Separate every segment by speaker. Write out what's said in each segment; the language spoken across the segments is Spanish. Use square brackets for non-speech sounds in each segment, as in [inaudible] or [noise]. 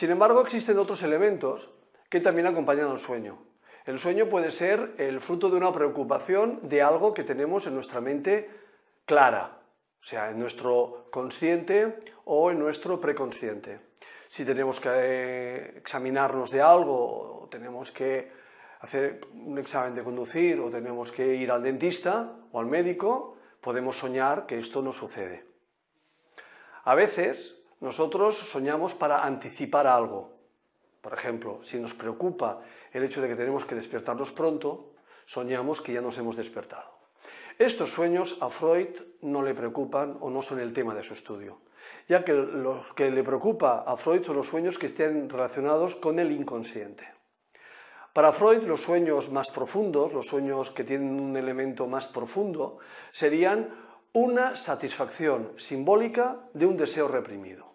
Speaker 1: Sin embargo, existen otros elementos que también acompañan al sueño. El sueño puede ser el fruto de una preocupación de algo que tenemos en nuestra mente clara, o sea, en nuestro consciente o en nuestro preconsciente. Si tenemos que eh, examinarnos de algo, tenemos que hacer un examen de conducir, o tenemos que ir al dentista o al médico, podemos soñar que esto no sucede. A veces nosotros soñamos para anticipar algo. Por ejemplo, si nos preocupa el hecho de que tenemos que despertarnos pronto, soñamos que ya nos hemos despertado. Estos sueños a Freud no le preocupan o no son el tema de su estudio, ya que lo que le preocupa a Freud son los sueños que estén relacionados con el inconsciente. Para Freud, los sueños más profundos, los sueños que tienen un elemento más profundo, serían una satisfacción simbólica de un deseo reprimido.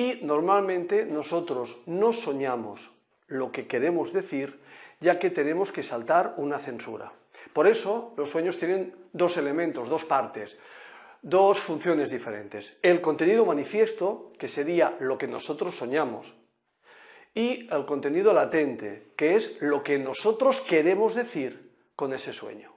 Speaker 1: Y normalmente nosotros no soñamos lo que queremos decir, ya que tenemos que saltar una censura. Por eso los sueños tienen dos elementos, dos partes, dos funciones diferentes. El contenido manifiesto, que sería lo que nosotros soñamos, y el contenido latente, que es lo que nosotros queremos decir con ese sueño.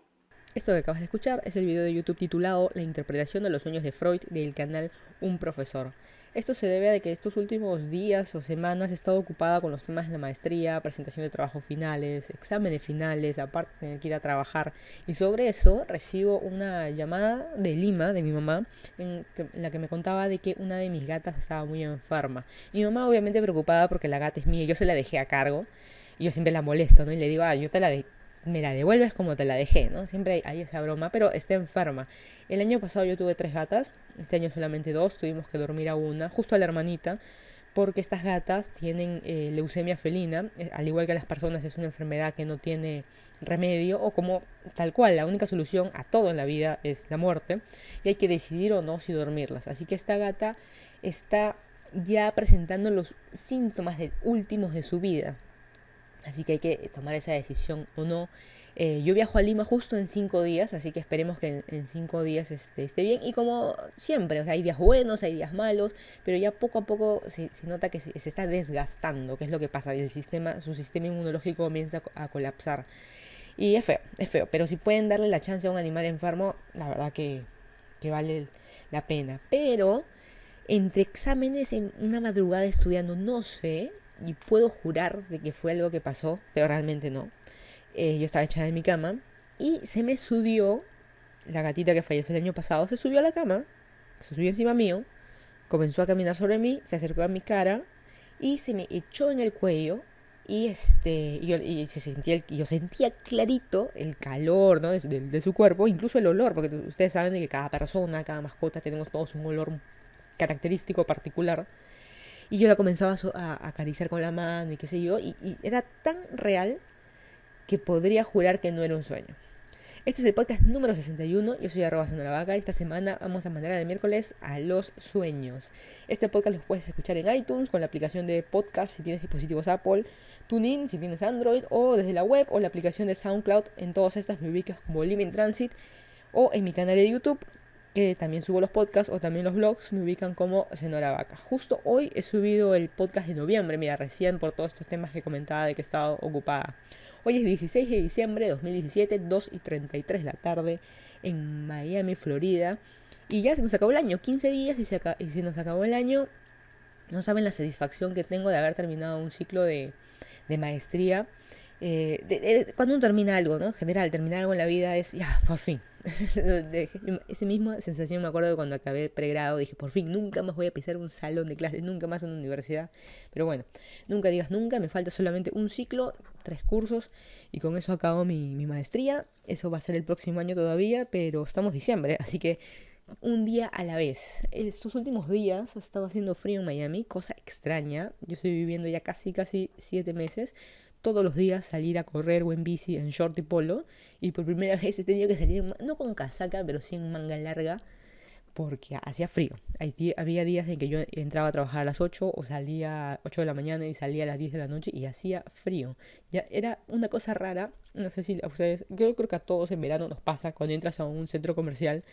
Speaker 2: Esto que acabas de escuchar es el video de YouTube titulado La interpretación de los sueños de Freud del canal Un Profesor. Esto se debe a que estos últimos días o semanas he estado ocupada con los temas de la maestría, presentación de trabajos finales, exámenes finales, aparte tener que ir a trabajar. Y sobre eso recibo una llamada de Lima, de mi mamá, en, la que me contaba de que una de mis gatas estaba muy enferma. Mi mamá obviamente preocupada porque la gata es mía, y yo se la dejé a cargo. Y yo siempre la molesto, ¿no? Y le digo, ah, yo te la dejé me la devuelves como te la dejé, ¿no? Siempre hay, esa broma, pero está enferma. El año pasado yo tuve tres gatas, este año solamente dos, tuvimos que dormir a una, justo a la hermanita, porque estas gatas tienen eh, leucemia felina, eh, al igual que las personas es una enfermedad que no tiene remedio o como tal cual, la única solución a todo en la vida es la muerte y hay que decidir o no si dormirlas. Así que esta gata está ya presentando los síntomas de, últimos de su vida. Así que hay que eh, tomar esa decisión o no. Eh, yo viajo a Lima justo en cinco días, así que esperemos que en, cinco días este, esté, bien. Y como siempre, hay días buenos, hay días malos, pero ya poco a poco se, nota que se, está desgastando, que es lo que pasa. El sistema, su sistema inmunológico comienza a colapsar. Y es feo, es feo. Pero si pueden darle la chance a un animal enfermo, la verdad que, que vale la pena. Pero entre exámenes en una madrugada estudiando, no sé, y puedo jurar de que fue algo que pasó, pero realmente no. Eh, yo estaba echada en mi cama y se me subió la gatita que falleció el año pasado, se subió a la cama, se subió encima mío, comenzó a caminar sobre mí, se acercó a mi cara y se me echó en el cuello y este y yo, se sentía yo sentía clarito el calor ¿no? de, su cuerpo incluso el olor porque ustedes saben que cada persona cada mascota tenemos todos un olor característico particular y yo la comenzaba a, acariciar con la mano y qué sé yo. Y, era tan real que podría jurar que no era un sueño. Este es el podcast número 61. Yo soy arroba Sandra Vaca y esta semana vamos a mandar el miércoles a los sueños. Este podcast lo puedes escuchar en iTunes con la aplicación de podcast si tienes dispositivos Apple, TuneIn si tienes Android o desde la web o la aplicación de SoundCloud. En todas estas me ubicas como Living Transit o en mi canal de YouTube que también subo los podcasts o también los blogs, me ubican como señora Vaca. Justo hoy he subido el podcast de noviembre, mira, recién por todos estos temas que comentaba de que he estado ocupada. Hoy es 16 de diciembre de 2017, 2 y 33 de la tarde, en Miami, Florida. Y ya se nos acabó el año, 15 días y se, se nos acabó el año. No saben la satisfacción que tengo de haber terminado un ciclo de, maestría. Eh, cuando uno termina algo, ¿no? En general, terminar algo en la vida es, ya, por fin, [laughs] ese misma sensación me acuerdo cuando acabé el pregrado, dije, por fin, nunca más voy a pisar un salón de clases, nunca más en una universidad. Pero bueno, nunca digas nunca, me falta solamente un ciclo, tres cursos, y con eso acabo mi, mi maestría. Eso va a ser el próximo año todavía, pero estamos diciembre, así que un día a la vez. Estos últimos días ha estado haciendo frío en Miami, cosa extraña. Yo estoy viviendo ya casi, casi siete meses todos los días salir a correr o en bici en short y polo. Y por primera [laughs] vez he tenido que salir, no con casaca, pero sí en manga larga, porque hacía frío. Había días en que yo entraba a trabajar a las 8 o salía a 8 de la mañana y salía a las 10 de la noche y hacía frío. Ya era una cosa rara, no sé si a ustedes, yo creo que a todos en verano nos pasa cuando entras a un centro comercial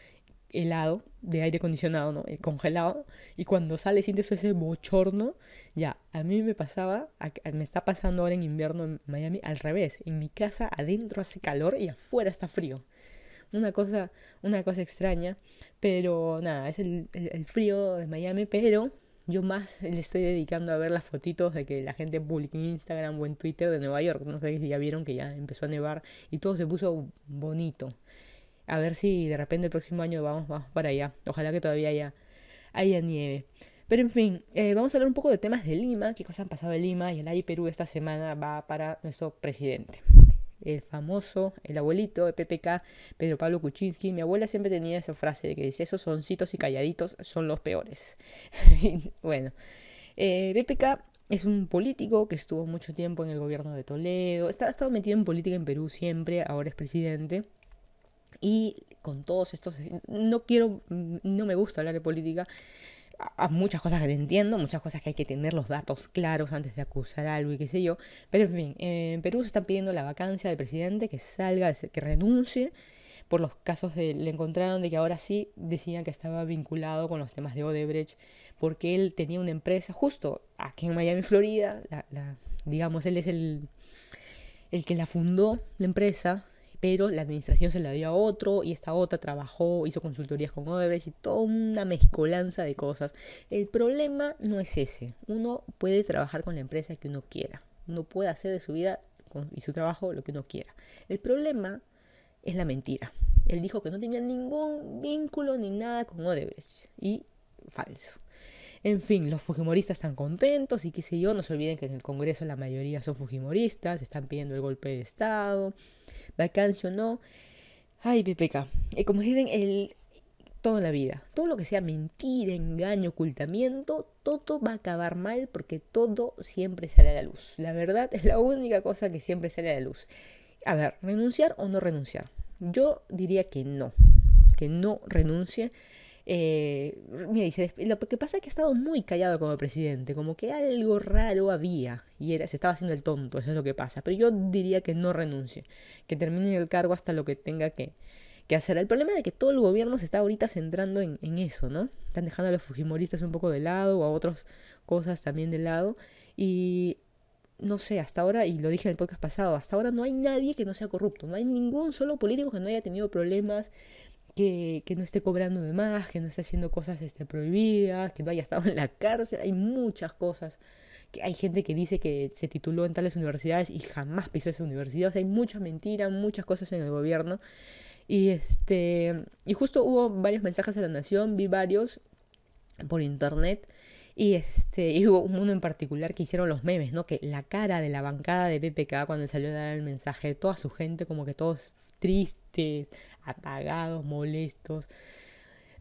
Speaker 2: helado de aire acondicionado, ¿no? Eh, congelado. Y cuando sale sientes ese bochorno. Ya, a mí me pasaba, me está pasando ahora en invierno en Miami al revés. En mi casa adentro hace calor y afuera está frío. Una cosa, una cosa extraña. Pero nada, es el, el frío de Miami, pero... Yo más le estoy dedicando a ver las fotitos de que la gente publica en Instagram o en Twitter de Nueva York. No sé si ya vieron que ya empezó a nevar y todo se puso bonito. A ver si de repente el próximo año vamos, para allá. Ojalá que todavía haya, haya nieve. Pero en fin, eh, vamos a hablar un poco de temas de Lima, qué cosas han pasado en Lima y el AI Perú esta semana va para nuestro presidente. El famoso, el abuelito de PPK, Pedro Pablo Kuczynski. Mi abuela siempre tenía esa frase de que dice esos soncitos y calladitos son los peores. [laughs] bueno, eh, PPK es un político que estuvo mucho tiempo en el gobierno de Toledo, está, ha estado metido en política en Perú siempre, ahora es presidente. Y con todos estos, no quiero, mm, no me gusta hablar de política, hay muchas cosas que le entiendo, muchas cosas que hay que tener los datos claros antes de acusar algo y qué sé yo. Pero en fin, en Perú se está pidiendo la vacancia del presidente, que salga, que renuncie, por los casos de, le encontraron de que ahora sí decían que estaba vinculado con los temas de Odebrecht, porque él tenía una empresa justo aquí en Miami, Florida, digamos, él es el, el que la fundó, la empresa, pero la administración se la dio a otro y esta otra trabajó, hizo consultorías con Odebrecht y toda una mezcolanza de cosas. El problema no es ese. Uno puede trabajar con la empresa que uno quiera. Uno puede hacer de su vida y su trabajo lo que uno quiera. El problema es la mentira. Él dijo que no tenía ningún vínculo ni nada con Odebrecht y falso. En fin, los fujimoristas están contentos y qué sé yo, no se olviden que en el Congreso la mayoría son fujimoristas, están pidiendo el golpe de Estado, o no. Ay, PPK. Eh, como dicen, el, todo la vida, todo lo que sea mentira, engaño, ocultamiento, todo va a acabar mal porque todo siempre sale a la luz. La verdad es la única cosa que siempre sale a la luz. A ver, renunciar o no renunciar. Yo diría que no, que no renuncie eh, dice, lo que pasa es que ha estado muy callado como presidente, como que algo raro había y era, se estaba haciendo el tonto, eso es lo que pasa. Pero yo diría que no renuncie, que termine el cargo hasta lo que tenga que, que hacer. El problema es que todo el gobierno se está ahorita centrando en, en, eso, ¿no? Están dejando a los fujimoristas un poco de lado o a otras cosas también de lado. Y no sé, hasta ahora, y lo dije en el podcast pasado, hasta ahora no hay nadie que no sea corrupto, no hay ningún solo político que no haya tenido problemas que, no esté cobrando de más, que no esté haciendo cosas este, prohibidas, que no haya estado en la cárcel, hay muchas cosas. Que hay gente que dice que se tituló en tales universidades y jamás pisó esa universidad, hay muchas mentiras, muchas cosas en el gobierno. Y, este, y justo hubo varios mensajes a la nación, vi varios por internet. Y, este, hubo uno en particular que hicieron los memes, ¿no? Que la cara de la bancada de PPK cuando salió a dar el mensaje, toda su gente como que todos tristes, apagados, molestos.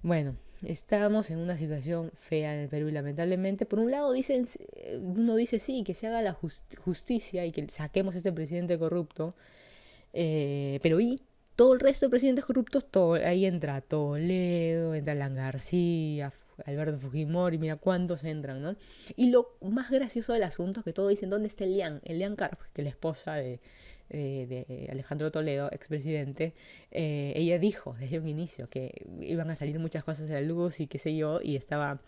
Speaker 2: Bueno, estamos en una situación fea en el Perú y lamentablemente, por un lado dicen, uno dice sí, que se haga la justicia y que saquemos este presidente corrupto, eh, pero y todo el resto de presidentes corruptos, todo, ahí entra Toledo, entra Alan García, Alberto Fujimori, mira cuántos entran, ¿no? Y lo más gracioso del asunto es que todos dicen, ¿dónde está el Elian Carp, que es la esposa de eh, de eh, Alejandro Toledo, expresidente, eh, ella dijo desde un inicio que iban a salir muchas cosas a la luz y qué sé yo, y estaba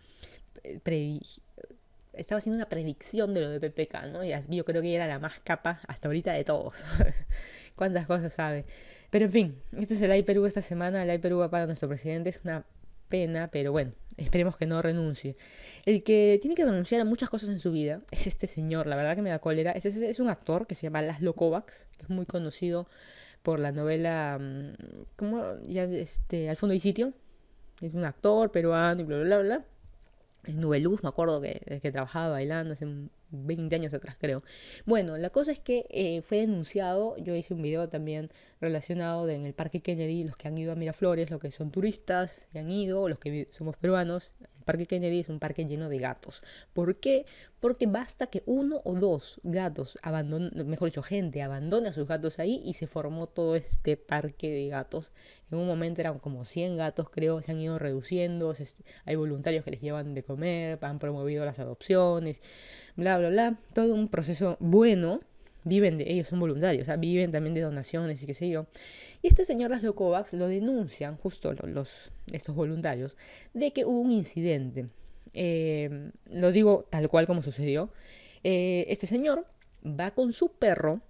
Speaker 2: estaba haciendo una predicción de lo de PPK, ¿no? Y yo creo que ella era la más capa hasta ahorita de todos. [laughs] Cuántas cosas sabe. Pero en fin, este es el Ay Perú esta semana. El Ay Perú para nuestro presidente. Es una pena, pero bueno, esperemos que no renuncie. El que tiene que renunciar a muchas cosas en su vida es este señor, la verdad que me da cólera. Es, un actor que se llama Laszlo Kovacs, que es muy conocido por la novela mm, ¿cómo? Ya, este, Al fondo y sitio. Es un actor peruano y bla, bla. bla en Nubeluz, me acuerdo que, eh, que trabajaba bailando hace 20 años atrás, creo. Bueno, la cosa es que eh, fue denunciado, yo hice un video también relacionado en el Parque Kennedy, los que han ido a Miraflores, los que son turistas y han ido, los que somos peruanos, el parque Kennedy es un parque lleno de gatos. ¿Por qué? Porque basta que uno o dos gatos, mejor dicho, gente, abandone a sus gatos ahí y se formó todo este parque de gatos. En un momento eran como 100 gatos, creo, se han ido reduciendo, hay voluntarios que les llevan de comer, han promovido las adopciones, bla, bla, bla. Todo un proceso bueno viven de ellos, son voluntarios, o sea, viven también de donaciones y qué sé yo. Y este señor señoras Locovax lo denuncian, justo los, estos voluntarios, de que hubo un incidente. Em, lo digo tal cual como sucedió. Eh, este señor va con su perro,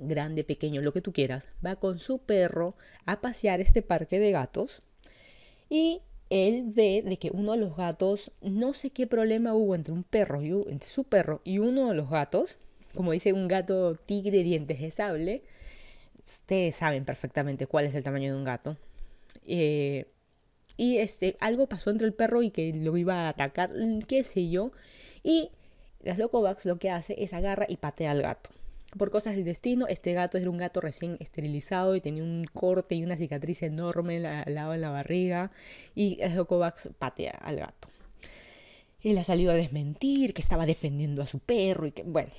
Speaker 2: grande, pequeño, lo que tú quieras, va con su perro a pasear este parque de gatos y él ve de que uno de los gatos, no sé qué problema hubo entre un perro entre su perro y uno de los gatos, como dice un gato tigre dientes de sable, ustedes saben perfectamente cuál es el tamaño de un gato. Eh, y este, algo pasó entre el perro y que lo iba a atacar, qué sé yo. Y las Locovax lo que hace es agarra y patea al gato. Por cosas del destino, este gato era un gato recién esterilizado y tenía un corte y una cicatriz enorme al lado de la barriga. Y las Locovax patea al gato. Él ha salido a desmentir que estaba defendiendo a su perro y que, bueno,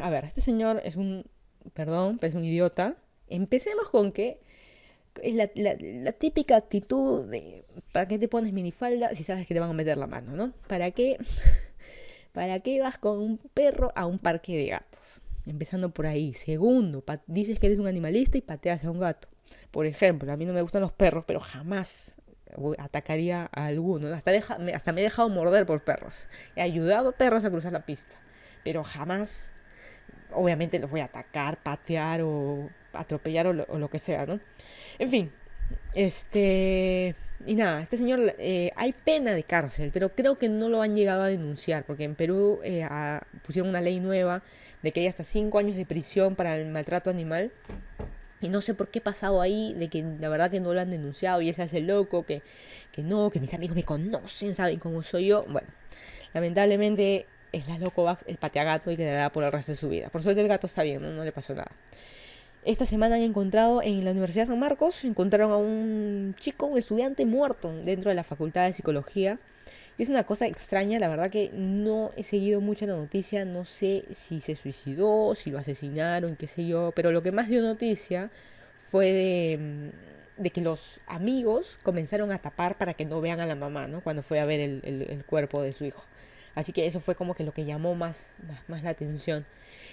Speaker 2: a ver, este señor es un, perdón, pero es un idiota. Empecemos con que es la, típica actitud de ¿para qué te pones minifalda si sabes que te van a meter la mano, no? ¿Para qué, [laughs] para qué vas con un perro a un parque de gatos? Empezando por ahí. Segundo, dices que eres un animalista y pateas a un gato. Por ejemplo, a mí no me gustan los perros, pero jamás atacaría a alguno. Hasta, hasta me he dejado morder por perros. He ayudado a perros a cruzar la pista. Pero jamás obviamente los voy a atacar, patear o atropellar o lo, que sea, ¿no? En fin, este... Y nada, este señor, eh, hay pena de cárcel, pero creo que no lo han llegado a denunciar, porque en Perú eh, pusieron una ley nueva de que hay hasta 5 años de prisión para el maltrato animal. Y no sé por qué ha pasado ahí, de que la verdad que no lo han denunciado y ese hace loco, que, que no, que mis amigos me conocen, saben cómo soy yo. Bueno, lamentablemente es la Locovax, el pateagato y quedará por el resto de su vida. Por suerte el gato está bien, ¿no? le pasó nada. Esta semana han encontrado en la Universidad de San Marcos, encontraron a un chico, un estudiante muerto dentro de la Facultad de Psicología. Y es una cosa extraña, la verdad que no he seguido mucho la noticia, no sé si se suicidó, si lo asesinaron, qué sé yo, pero lo que más dio noticia fue de, mm, que los amigos comenzaron a tapar para que no vean a la mamá, ¿no? Cuando fue a ver el, el cuerpo de su hijo. Así que eso fue como que lo que llamó más, más, la atención.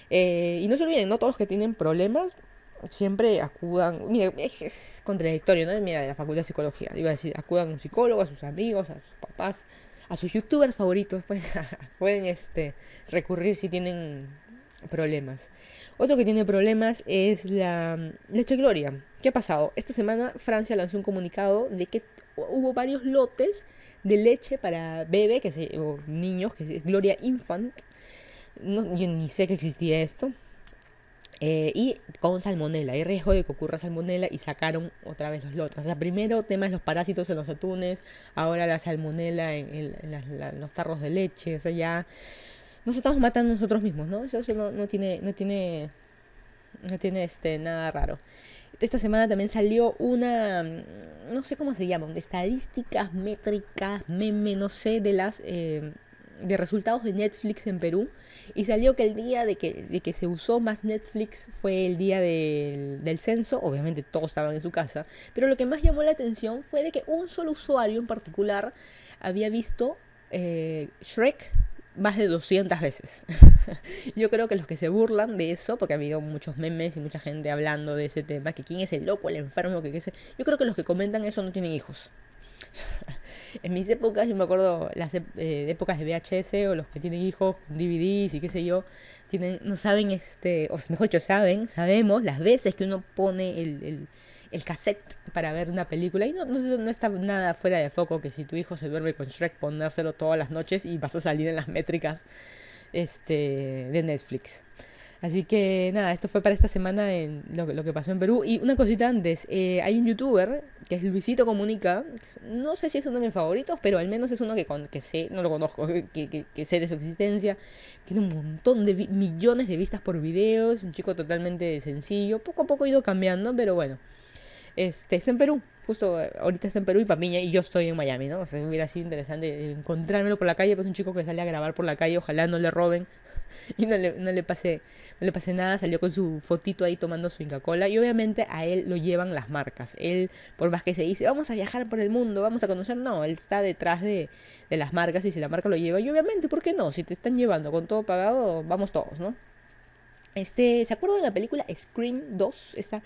Speaker 2: Eh, y no se olviden, no todos los que tienen problemas siempre acudan, mire, es, contradictorio, ¿no? Mira, de la Facultad de Psicología, iba a decir, acudan a un psicólogo, a sus amigos, a sus papás, a sus youtubers favoritos, pues [laughs] pueden este, recurrir si tienen problemas. Otro que tiene problemas es la mm, leche Gloria. ¿Qué ha pasado? Esta semana Francia lanzó un comunicado de que hubo varios lotes de leche para bebé, que se, o niños, que es Gloria Infant. No, yo ni sé que existía esto. Eh, y con salmonela, hay riesgo de que ocurra salmonela y sacaron otra vez los lotes. O sea, primero temas los parásitos en los atunes, ahora la salmonela en, en los tarros de leche, o sea, ya nos estamos matando nosotros mismos, ¿no? Eso, no, tiene, no tiene, no tiene este, nada raro. Esta semana también salió una, mm, no sé cómo se llaman, estadísticas, métricas, meme, no sé, de las... Eh, de resultados de Netflix en Perú y salió que el día de que, se usó más Netflix fue el día del, censo, obviamente todos estaban en su casa, pero lo que más llamó la atención fue de que un solo usuario en particular había visto eh, Shrek más de 200 veces. [laughs] Yo creo que los que se burlan de eso, porque ha habido muchos memes y mucha gente hablando de ese tema, que quién es el loco, el enfermo, que qué sé. Yo creo que los que comentan eso no tienen hijos. [laughs] en mis épocas, yo me acuerdo las eh, épocas de VHS o los que tienen hijos con DVDs y qué sé yo, tienen, no saben, este, o mejor dicho, saben, sabemos las veces que uno pone el el cassette para ver una película. Y no, no, está nada fuera de foco que si tu hijo se duerme con Shrek, ponérselo todas las noches y vas a salir en las métricas este, de Netflix. Así que nada, esto fue para esta semana en lo, que pasó en Perú. Y una cosita antes, eh, hay un youtuber que es Luisito Comunica. No sé si es uno de mis favoritos, pero al menos es uno que, con, que sé, no lo conozco, [laughs] que, que, sé de su existencia. Tiene un montón de millones de vistas por videos, un chico totalmente sencillo. Poco a poco ha ido cambiando, pero bueno. Este, está en Perú, justo eh, ahorita está en Perú y Papiña y yo estoy en Miami, ¿no? O sea, hubiera sido interesante encontrármelo por la calle, pues un chico que sale a grabar por la calle, ojalá no le roben [laughs] y no le, no pase, no le pase nada, salió con su fotito ahí tomando su Inca Cola y obviamente a él lo llevan las marcas, él por más que se dice, vamos a viajar por el mundo, vamos a conocer, no, él está detrás de, de las marcas y si la marca lo lleva, y obviamente, ¿por qué no? Si te están llevando con todo pagado, vamos todos, ¿no? Este, ¿se acuerdan de la película Scream 2? Esa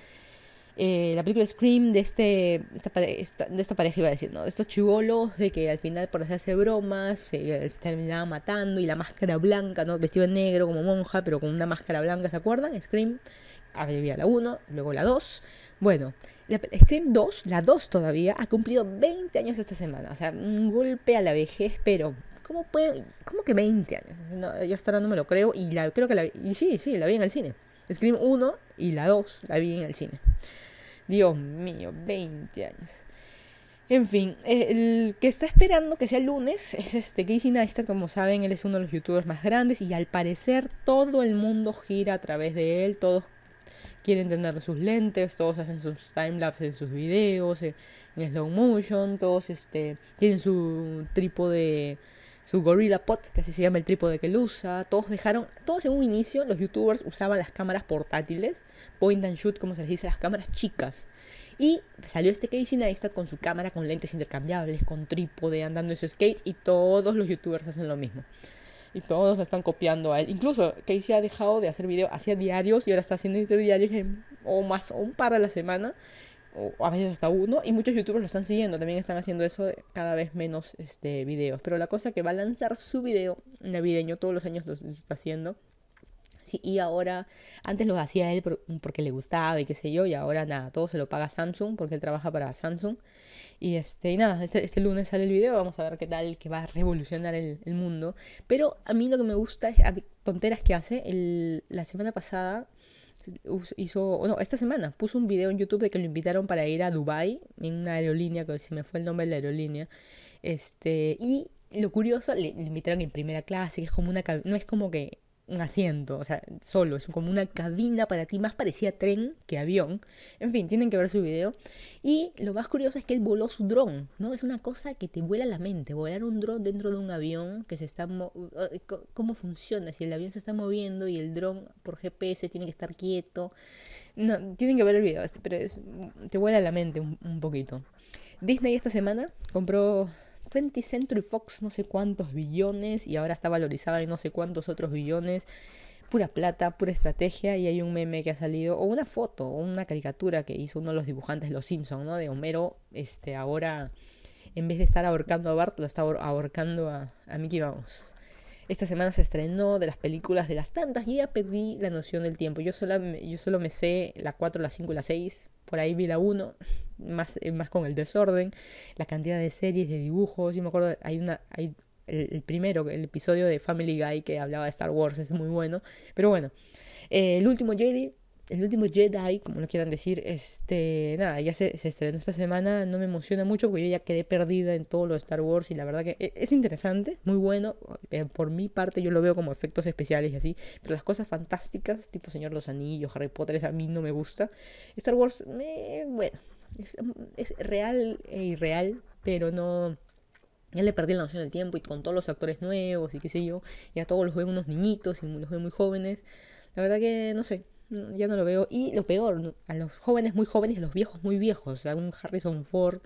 Speaker 2: eh, la película Scream de, este, esta, pareja, de esta pareja, iba a decir, ¿no? De estos chivolos de que al final por hacerse bromas se matando y la máscara blanca, ¿no? Vestido en negro como monja, pero con una máscara blanca, ¿se acuerdan? Scream, había la 1, luego la 2. Bueno, la, Scream 2, la 2 todavía, ha cumplido 20 años esta semana. O sea, un golpe a la vejez, pero ¿cómo, puede, cómo que 20 años? yo hasta ahora no me lo creo y la, creo que Y sí, sí, la vi en el cine. Scream 1 y la 2 la vi en el cine. Dios mío, 20 años. En fin, eh, el que está esperando que sea el lunes es este Casey Neistat, como saben, él es uno de los youtubers más grandes y al parecer todo el mundo gira a través de él, todos quieren tener sus lentes, todos hacen sus timelapse en sus videos, eh, en slow motion, todos este, tienen su trípode de su pot que así se llama el trípode que él usa. Todos dejaron, todos en un inicio, los youtubers usaban las cámaras portátiles, point and shoot, como se les dice, las cámaras chicas. Y salió este Casey Neistat con su cámara con lentes intercambiables, con trípode, andando en su skate, y todos los youtubers hacen lo mismo. Y todos lo están copiando a él. Incluso Casey ha dejado de hacer videos, hacía diarios y ahora está haciendo diarios en, o más, o un par de la semana a veces hasta uno, y muchos youtubers lo están siguiendo, también están haciendo eso cada vez menos este, videos. Pero la cosa que va a lanzar su video navideño, todos los años lo está haciendo. Sí, y ahora, antes lo hacía él porque le gustaba y qué sé yo, y ahora nada, todo se lo paga Samsung porque él trabaja para Samsung. Y, este, y nada, este, este lunes sale el video, vamos a ver qué tal, que va a revolucionar el, mundo. Pero a mí lo que me gusta es tonteras que hace. la semana pasada hizo, no, esta semana puso un video en YouTube de que lo invitaron para ir a Dubai en una aerolínea, que si me fue el nombre de la aerolínea, este, y lo curioso, le, le invitaron en primera clase, que es como una, no es como que un asiento, o sea, solo, es como una cabina para ti, más parecía tren que avión. En fin, tienen que ver su video. Y lo más curioso es que él voló su dron, ¿no? Es una cosa que te vuela la mente, volar un dron dentro de un avión que se está... Uh, uh, ¿Cómo funciona? Si el avión se está moviendo y el dron por GPS tiene que estar quieto. No, tienen que ver el video, este, pero te vuela la mente un poquito. Disney esta semana compró 20th Century Fox no sé cuántos billones y ahora está valorizada en no sé cuántos otros billones. Pura plata, pura estrategia y hay un meme que ha salido, o una foto, o una caricatura que hizo uno de los dibujantes Los Simpsons, ¿no? De Homero, este, ahora en vez de estar ahorcando a Bart, lo está ahorcando a, a Mickey Mouse. Esta semana se estrenó de las películas de las tantas y ya perdí la noción del tiempo. Yo solo, yo solo me sé la 4, la 5 la 6. Por ahí vi la 1, [laughs] más, eh, más con el desorden. La cantidad de series, de dibujos. Yo me acuerdo, hay una, hay el, primero, el episodio de Family Guy que hablaba de Star Wars, es muy bueno. Pero bueno, eh, el último Jedi el último Jedi, como lo quieran decir, este, nada, ya se, estrenó esta semana, no me emociona mucho porque yo ya quedé perdida en todo lo de Star Wars y la verdad que e, es interesante, muy bueno, eh, por mi parte yo lo veo como efectos especiales y así, pero las cosas fantásticas, tipo Señor los Anillos, Harry Potter, esa a mí no me gusta. Star Wars, eh, bueno, es, real e irreal, pero no... Ya le perdí la noción del tiempo y con todos los actores nuevos y qué sé yo, ya todos los veo unos niñitos y los veo muy jóvenes. La verdad que no sé, ya no lo veo. Y lo peor, a los jóvenes muy jóvenes a los viejos muy viejos. A un Harrison Ford,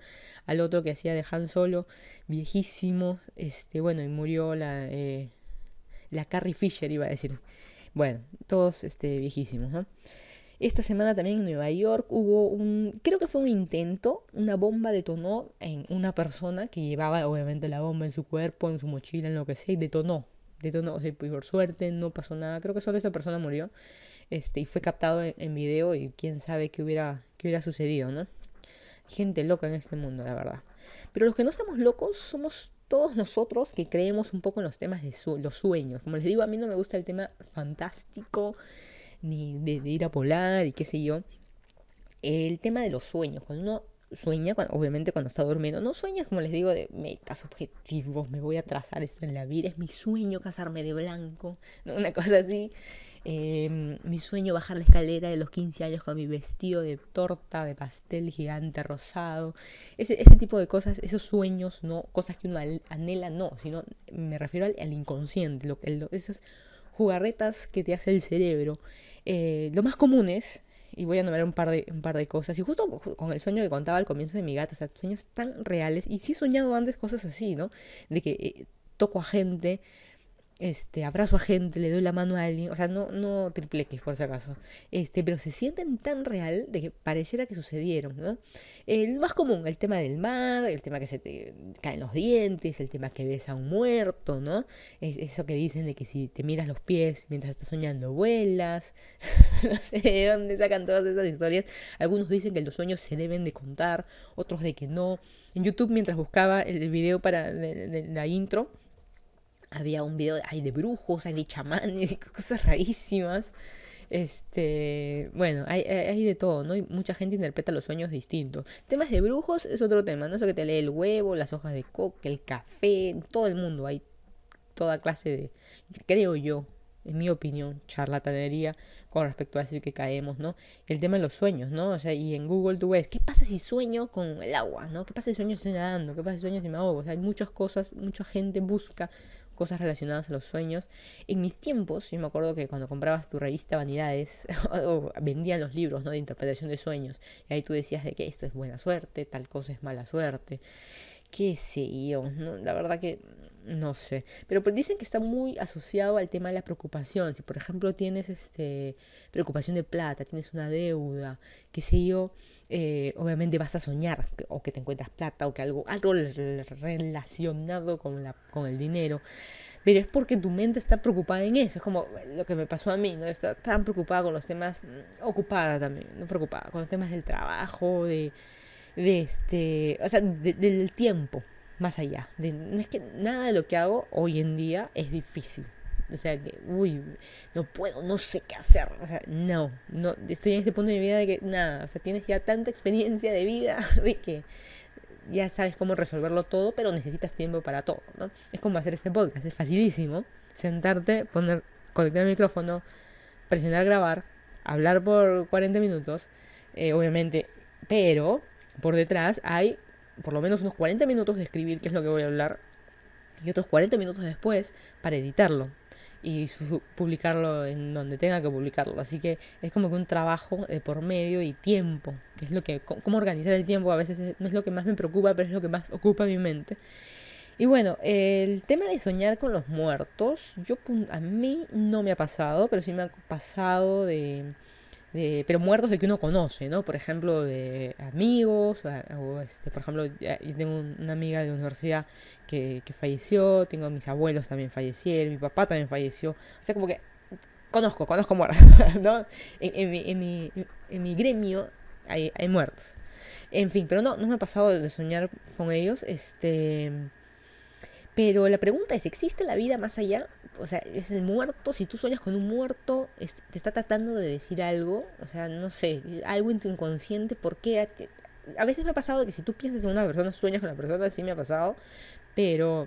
Speaker 2: al otro que hacía de Han Solo, viejísimo. Este, bueno, y murió la, eh, la Carrie Fisher, iba a decir. Bueno, todos este, viejísimos. ¿no? Esta semana también en Nueva York hubo un, creo que fue un intento, una bomba detonó en una persona que llevaba obviamente la bomba en su cuerpo, en su mochila, en lo que sea, y detonó. Detonó, o sea, por suerte no pasó nada, creo que solo esa persona murió. Este, y fue captado en, video y quién sabe qué hubiera, qué hubiera sucedido, ¿no? Gente loca en este mundo, la verdad. Pero los que no estamos locos somos todos nosotros que creemos un poco en los temas de los sueños. Como les digo, a mí no me gusta el tema fantástico, ni de, ir a volar y qué sé yo. El tema de los sueños, cuando uno sueña, obviamente cuando está durmiendo, no sueñas como les digo de metas, objetivos, me voy a trazar esto en la vida, es mi sueño casarme de blanco, una cosa así. Em, mi sueño bajar la escalera de los 15 años con mi vestido de torta, de pastel gigante rosado. Ese, tipo de cosas, esos sueños, no cosas que uno anhela, no, sino me refiero al, inconsciente, lo, esas jugarretas que te hace el cerebro. Eh, lo más común es, y voy a nombrar un par de, un par de cosas. Y justo con el sueño que contaba al comienzo de mi gata, o sea, sueños tan reales. Y sí he soñado antes cosas así, ¿no? De que eh, toco a gente, este, abrazo a gente, le doy la mano a alguien, o sea, no, no triple X por si acaso, este, pero se sienten tan real de que pareciera que sucedieron, ¿no? El más común, el tema del mar, el tema que se te caen los dientes, el tema que ves a un muerto, ¿no? Es eso que dicen de que si te miras los pies mientras estás soñando vuelas, [laughs] no sé de dónde sacan todas esas historias, algunos dicen que los sueños se deben de contar, otros de que no. En YouTube mientras buscaba el video para la intro, había un video hay de brujos, hay de chamanes y [laughs] cosas rarísimas. Este, bueno, hay, hay, de todo, ¿no? Y mucha gente interpreta los sueños distintos. Temas de brujos es otro tema, ¿no? Eso que te lee el huevo, las hojas de coca, el café, todo el mundo, hay toda clase de, creo yo, en mi opinión, charlatanería con respecto a eso que caemos, ¿no? El tema de los sueños, ¿no? O sea, y en Google tú ves, ¿qué pasa si sueño con el agua, ¿no? ¿Qué pasa si sueño nadando? ¿Qué pasa si sueño si me ahogo? O sea, hay muchas cosas, mucha gente busca cosas relacionadas a los sueños. En mis tiempos, yo me acuerdo que cuando comprabas tu revista Vanidades, [laughs] vendían los libros ¿no? de interpretación de sueños, y ahí tú decías de que esto es buena suerte, tal cosa es mala suerte, qué sé yo, la verdad que no sé. Pero pues, dicen que está muy asociado al tema de la preocupación. Si, por ejemplo, tienes este, preocupación de plata, tienes una deuda, qué sé yo, eh, obviamente vas a soñar o que te encuentras plata o que algo, algo relacionado con, la, con el dinero. Pero es porque tu mente está preocupada en eso. Es como lo que me pasó a mí, ¿no? Está tan preocupada con los temas, mm, ocupada también, no preocupada, con los temas del trabajo, de, este, o sea, del tiempo más allá. De, no es que nada de lo que hago hoy en día es difícil. O sea, que, uy, no puedo, no sé qué hacer. O sea, no, no, estoy en ese punto de mi vida de que nada, o sea, tienes ya tanta experiencia de vida [laughs] de que ya sabes cómo resolverlo todo, pero necesitas tiempo para todo, ¿no? Es como hacer este podcast, es facilísimo. Sentarte, poner, conectar el micrófono, presionar grabar, hablar por 40 minutos, eh, obviamente, pero por detrás hay por lo menos unos 40 minutos de escribir qué es lo que voy a hablar y otros 40 minutos después para editarlo y publicarlo en donde tenga que publicarlo. Así que es como que un trabajo de eh, por medio y tiempo, que es lo que, cómo organizar el tiempo a veces no es lo que más me preocupa, pero es lo que más ocupa mi mente. Y bueno, el tema de soñar con los muertos, yo a mí no me ha pasado, pero sí me ha pasado de eh, pero muertos de que uno conoce, ¿no? Por ejemplo, de amigos, este, por ejemplo, yo tengo una amiga de la universidad que, falleció, tengo mis abuelos también fallecieron, mi papá también falleció, o sea, como que conozco, conozco muertos, [laughs] ¿no? En, mi, gremio hay, hay muertos. En fin, pero no, no me ha pasado de soñar con ellos, este... Pero la pregunta es, ¿existe la vida más allá? O sea, es el muerto, si tú sueñas con un muerto, te está tratando de decir algo, o sea, no sé, algo en tu inconsciente, ¿por qué? A veces me ha pasado que si tú piensas en una persona, sueñas con la persona, sí me ha pasado, pero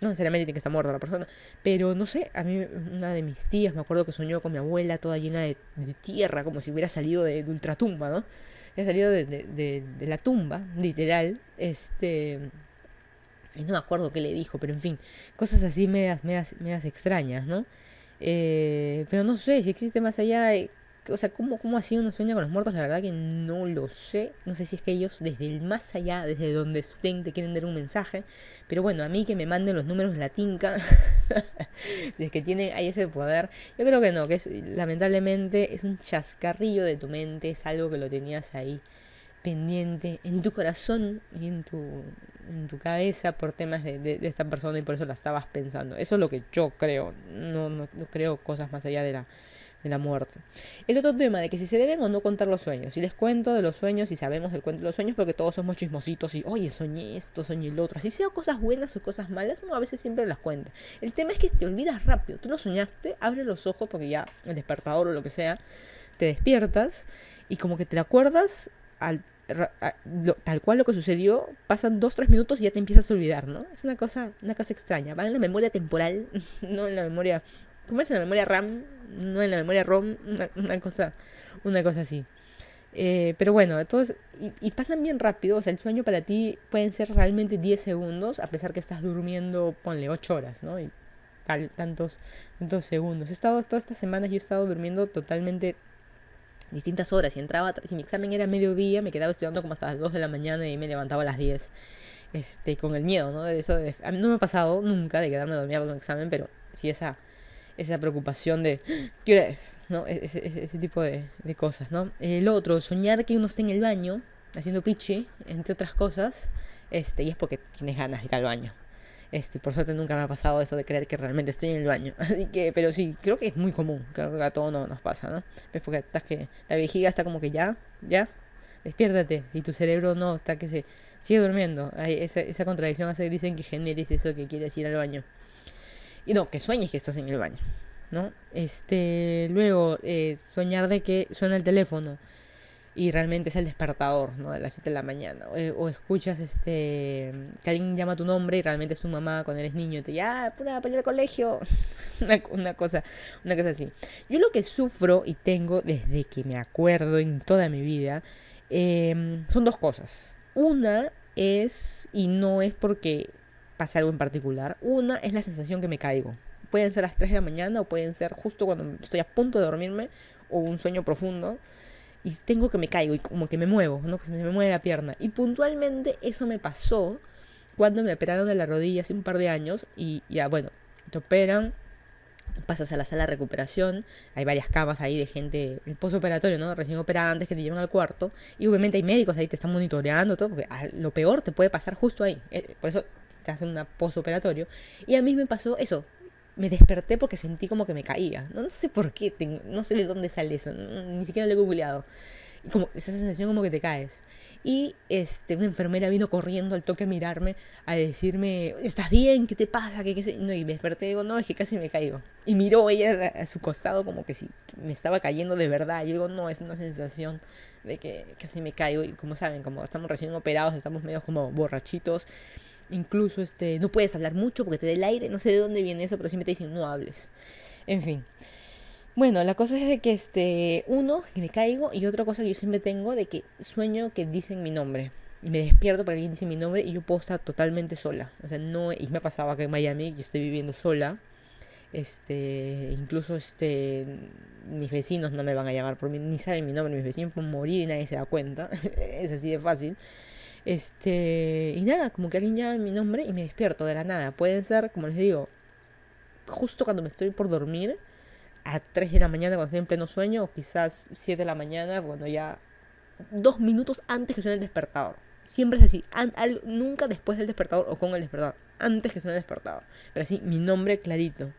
Speaker 2: no necesariamente tiene que estar muerta la persona, pero no sé, a mí una de mis tías me acuerdo que soñó con mi abuela toda llena de, tierra, como si hubiera salido de, ultratumba, ¿no? He salido de, de la tumba, literal, este no me acuerdo qué le dijo, pero en fin, cosas así medias, medias, medias extrañas, ¿no? Eh, pero no sé si existe más allá. Eh, o sea, ¿cómo, ¿cómo así uno sueña con los muertos? La verdad que no lo sé. No sé si es que ellos desde el más allá, desde donde estén, te quieren dar un mensaje. Pero bueno, a mí que me manden los números la tinca. [laughs] si es que tiene ahí ese poder. Yo creo que no, que es, lamentablemente es un chascarrillo de tu mente. Es algo que lo tenías ahí pendiente en tu corazón y en tu, en tu cabeza por temas de, esta persona y por eso la estabas pensando. Eso es lo que yo creo, no, creo cosas más allá de la, de la muerte. El otro tema de que si se deben o no contar los sueños. Si les cuento de los sueños y sabemos del cuento de los sueños porque todos somos chismositos y, oye, soñé esto, soñé el otro. Así sea cosas buenas o cosas malas, uno a veces siempre las cuenta. El tema es que te olvidas rápido. Tú lo soñaste, abre los ojos porque ya el despertador o lo que sea, te despiertas y como que te acuerdas al tal cual lo que sucedió, pasan 2-3 minutos y ya te empiezas a olvidar, ¿no? Es una cosa, una cosa extraña. Va en la memoria temporal, [laughs] no en la memoria. ¿Cómo es en la memoria RAM? No en la memoria ROM, una, cosa, una cosa así. Eh, pero bueno, entonces, y, pasan bien rápido, o sea, el sueño para ti pueden ser realmente 10 segundos, a pesar que estás durmiendo, ponle 8 horas, ¿no? Y tantos, tantos segundos. He estado, todas estas semanas yo he estado durmiendo totalmente distintas horas. Y entraba, si mi examen era mediodía, me quedaba estudiando como hasta las 2 de la mañana y me levantaba a las 10. Este, con el miedo, ¿no? De eso a mí no me ha pasado nunca de quedarme dormida por un examen, pero sí esa, esa preocupación de, ah, ¿qué eres? ¿No? E-, ese, tipo de, cosas, ¿no? El otro, soñar que uno esté en el baño haciendo pichi, entre otras cosas, este, y es porque tienes ganas de ir al baño. Este, por suerte nunca me ha pasado eso de creer que realmente estoy en el baño. [laughs] Así que, pero sí, creo que es muy común. Creo que a todos nos pasa, ¿no? Es porque estás que la vejiga está como que ya, ya, despiértate. Y tu cerebro no, está que se sigue durmiendo. Hay esa, esa contradicción hace que dicen que generes eso que quieres ir al baño. Y no, que sueñes que estás en el baño, ¿no? Este, luego, eh, soñar de que suena el teléfono y realmente es el despertador, ¿no? A las 7 de la mañana. O, escuchas este que alguien llama tu nombre y realmente es tu mamá cuando eres niño y te ya, ah, pura, para ir colegio. [laughs] una, cosa, una cosa así. Yo lo que sufro y tengo desde que me acuerdo en toda mi vida em, son dos cosas. Una es, y no es porque pase algo en particular, una es la sensación que me caigo. Pueden ser las 3 de la mañana o pueden ser justo cuando estoy a punto de dormirme o un sueño profundo y tengo que me caigo y como que me muevo, ¿no? Que se me mueve la pierna. Y puntualmente eso me pasó cuando me operaron de la rodilla hace un par de años y ya, bueno, te operan, pasas a la sala de recuperación, hay varias camas ahí de gente, el postoperatorio, ¿no? Recién operantes que te llevan al cuarto y obviamente hay médicos ahí, te están monitoreando todo, porque ah, lo peor te puede pasar justo ahí. Eh, por eso te hacen una postoperatorio. Y a mí me pasó eso, me desperté porque sentí como que me caía. No, no sé por qué, no sé de dónde sale eso, ni siquiera lo he googleado. Y como esa sensación como que te caes. Y este, una enfermera vino corriendo al toque a mirarme, a decirme, ¿estás bien? ¿Qué te pasa? ¿Qué, qué no, y me desperté y digo, no, es que casi me caigo. Y miró ella a su costado como que si me estaba cayendo de verdad. Yo digo, no, es una sensación de que casi me caigo. Y como saben, como estamos recién operados, estamos medio como borrachitos incluso este, no puedes hablar mucho porque te da el aire, no sé de dónde viene eso, pero siempre te dicen no hables. En fin. Bueno, la cosa es de que este, uno, que me caigo, y otra cosa que yo siempre tengo de que sueño que dicen mi nombre. Y me despierto para que alguien dice mi nombre y yo puedo estar totalmente sola. O sea, no, y me pasaba que en Miami, yo estoy viviendo sola. Este, incluso este, mis vecinos no me van a llamar por mí, ni saben mi nombre, mis vecinos por morir y nadie se da cuenta. [laughs] es así de fácil. Este, y nada, como que alguien llama mi nombre y me despierto de la nada. Pueden ser, como les digo, justo cuando me estoy por dormir, a 3 de la mañana cuando estoy en pleno sueño, o quizás 7 de la mañana cuando ya. dos minutos antes que suene el despertador. Siempre es así, nunca después del despertador o con el despertador, antes que suene el despertador. Pero así, mi nombre clarito.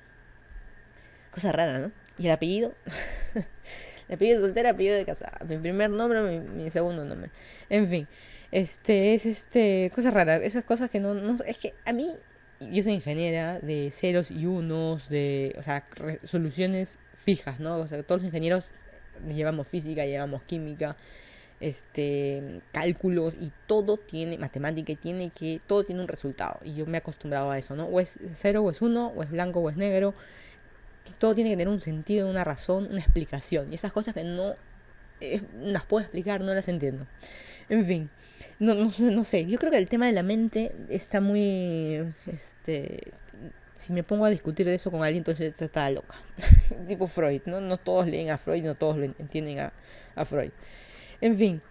Speaker 2: Cosa rara, ¿no? Y el apellido. [laughs] el apellido de soltera, apellido de casada. Mi primer nombre, mi segundo nombre. En fin. Este, es este, cosas raras, esas cosas que no, no, es que a mí, yo soy ingeniera de ceros y unos, de, o sea, soluciones fijas, ¿no? O sea, todos los ingenieros llevamos física, llevamos química, este, cálculos y todo tiene, matemática y tiene que, todo tiene un resultado. Y yo me he acostumbrado a eso, ¿no? O es cero o es uno, o es blanco o es negro. Todo tiene que tener un sentido, una razón, una explicación. Y esas cosas que no eh, las puedo explicar, no las entiendo. En fin, no, no, sé, yo creo que el tema de la mente está muy, este, si me pongo a discutir de eso con alguien, entonces está loca, [laughs] tipo Freud, ¿no? No todos leen a Freud, no todos entienden a, a Freud. En fin,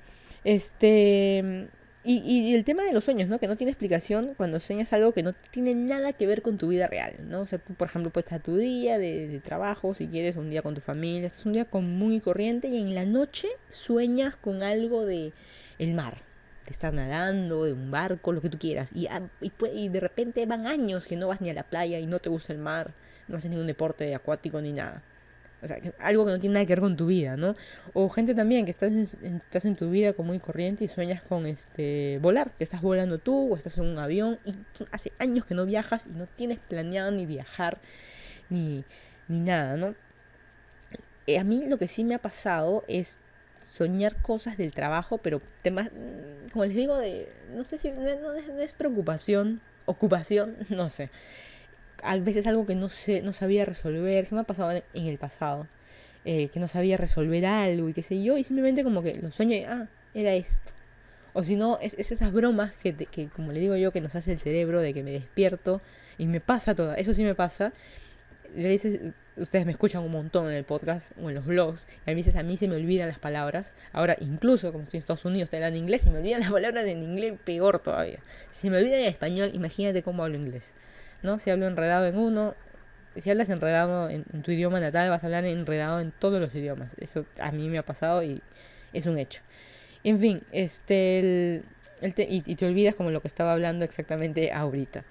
Speaker 2: este... Y, el tema de los sueños, ¿no? Que no tiene explicación cuando sueñas algo que no tiene nada que ver con tu vida real, ¿no? O sea, tú, por ejemplo, puedes estar tu día de, trabajo, si quieres, un día con tu familia, es un día común y corriente, y en la noche sueñas con algo de el mar, te estar nadando, de un barco, lo que tú quieras. Y, ah, y de repente van años que no vas ni a la playa y no te gusta el mar, no haces ningún deporte acuático ni nada. O sea, algo que no tiene nada que ver con tu vida, ¿no? O gente también que estás en, estás en tu vida como muy corriente y sueñas con este volar, que estás volando tú o estás en un avión y hace años que no viajas y no tienes planeado ni viajar ni, nada, ¿no? Eh, a mí lo que sí me ha pasado es soñar cosas del trabajo, pero temas, como les digo, de, no sé si no es preocupación, ocupación, [laughs] no sé a veces algo que no, sé, no sabía resolver, se me ha pasado en el pasado, eh, que no sabía resolver algo y qué sé yo, y simplemente como que lo sueño ah, era esto. O si no, es, esas bromas que, como le digo yo, que nos hace el cerebro de que me despierto y me pasa todo. Eso sí me pasa. A veces ustedes me escuchan un montón en el podcast o en los blogs. Y a veces a mí se me olvidan las palabras. Ahora, incluso como estoy en Estados Unidos, estoy hablando inglés y me olvidan las palabras en inglés peor todavía. Si se me olvidan en español, imagínate cómo hablo inglés. ¿no? Si hablo enredado en uno, si hablas enredado en, tu idioma natal, vas a hablar enredado en todos los idiomas. Eso a mí me ha pasado y es un hecho. En fin, este, y, te olvidas como lo que estaba hablando exactamente ahorita.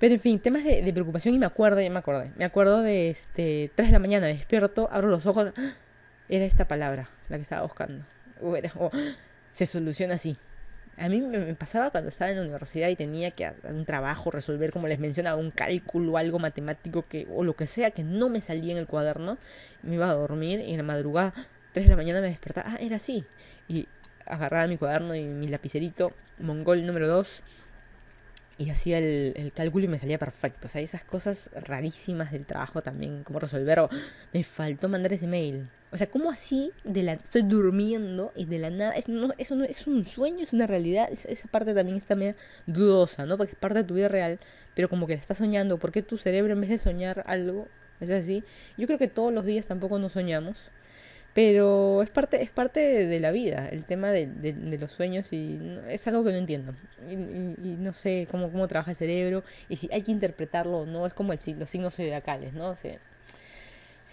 Speaker 2: Pero en fin, temas de, preocupación y me acuerdo, ya me acordé. Me acuerdo de este, 3 de la mañana, despierto, abro los ojos. ¡ah! Era esta palabra la que estaba buscando. ¡ah! se soluciona así. A mí me pasaba cuando estaba en la universidad y tenía que hacer un trabajo, resolver, como les mencionaba, un cálculo, algo matemático que, o lo que sea que no me salía en el cuaderno. Me iba a dormir y en la madrugada, 3 de la mañana, me despertaba. Ah, era así. Y agarraba mi cuaderno y mi lapicerito, mongol número 2 y hacía el, cálculo y me salía perfecto. O sea, esas cosas rarísimas del trabajo también, Como resolver, o me faltó mandar ese mail. O sea, ¿cómo así de la, estoy durmiendo y de la nada? eso no, es un sueño, es una realidad. esa parte también está medio dudosa, ¿no? Porque es parte de tu vida real, pero como que la estás soñando. ¿Por qué tu cerebro en vez de soñar algo es así? Yo creo que todos los días tampoco nos soñamos. Pero es parte, es parte de la vida, el tema de, de, los sueños y es algo que no entiendo. Y, no sé cómo, cómo trabaja el cerebro y si hay que interpretarlo o no, es como el, los signos zodiacales, ¿no?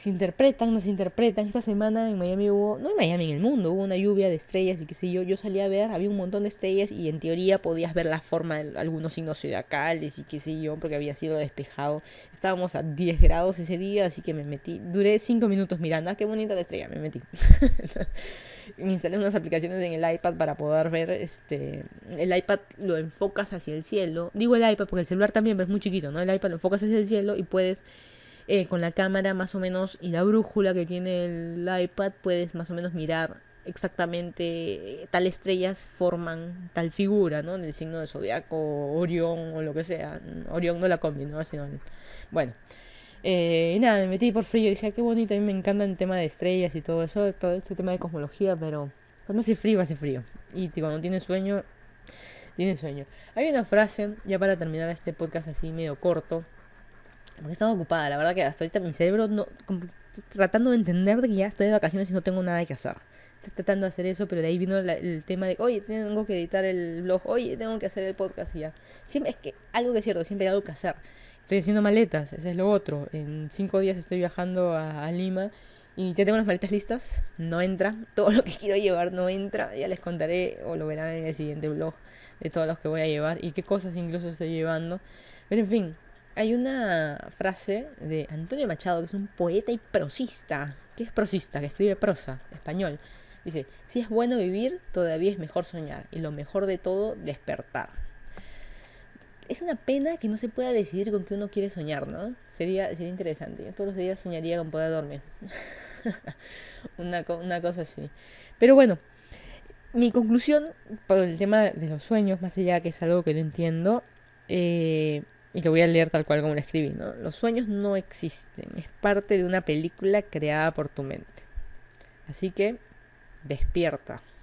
Speaker 2: se interpretan, nos interpretan. Esta semana en Miami hubo, no en Miami, en el mundo, hubo una lluvia de estrellas y qué sé yo. Yo salí a ver, había un montón de estrellas y en teoría podías ver la forma de algunos signos zodiacales y qué sé yo, porque había sido despejado. Estábamos a 10 grados ese día, así que me metí. Duré 5 minutos mirando, ah, qué bonita la estrella, me metí. [laughs] me instalé unas aplicaciones en el iPad para poder ver, este, el iPad lo enfocas hacia el cielo. Digo el iPad porque el celular también, pero es muy chiquito, ¿no? El iPad lo enfocas hacia el cielo y puedes eh, con la cámara más o menos y la brújula que tiene el iPad puedes más o menos mirar exactamente eh, tal estrellas forman tal figura, ¿no? En el signo de zodiaco, Orión o lo que sea. Orión no la combinó, sino bueno. Eh, y nada, me metí por frío y dije, ah, qué bonito, a mí me encanta el tema de estrellas y todo eso, todo este tema de cosmología, pero cuando hace frío, hace frío. Y cuando tiene sueño, tiene sueño. Hay una frase, ya para terminar este podcast así medio corto, porque estaba ocupada, la verdad que hasta ahorita mi cerebro no, tratando de entender que ya estoy de vacaciones y no tengo nada que hacer. Estoy tratando de hacer eso, pero de ahí vino el tema de, oye, tengo que editar el blog, oye, tengo que hacer el podcast y ya. Siempre, es que algo que es cierto, siempre hay algo que hacer. Estoy haciendo maletas, ese es lo otro. En cinco días estoy viajando a, a Lima y ya tengo las maletas listas, no entra, [laughs] todo lo que quiero llevar no entra, ya les contaré o lo verán en el siguiente blog de todos los que voy a llevar y qué cosas incluso estoy llevando. Pero en fin, hay una frase de Antonio Machado, que es un poeta y prosista, que es prosista, que escribe prosa, español. Dice, si es bueno vivir, todavía es mejor soñar, y lo mejor de todo, despertar. Es una pena que no se pueda decidir con qué uno quiere soñar, ¿no? Sería, sería interesante. Yo todos los días soñaría con poder dormir. [laughs] una, cosa así. Pero bueno, mi conclusión por el tema de los sueños, más allá que es algo que no entiendo, eh, y lo voy a leer tal cual como lo escribí, ¿no? Los sueños no existen, es parte de una película creada por tu mente. Así que despierta.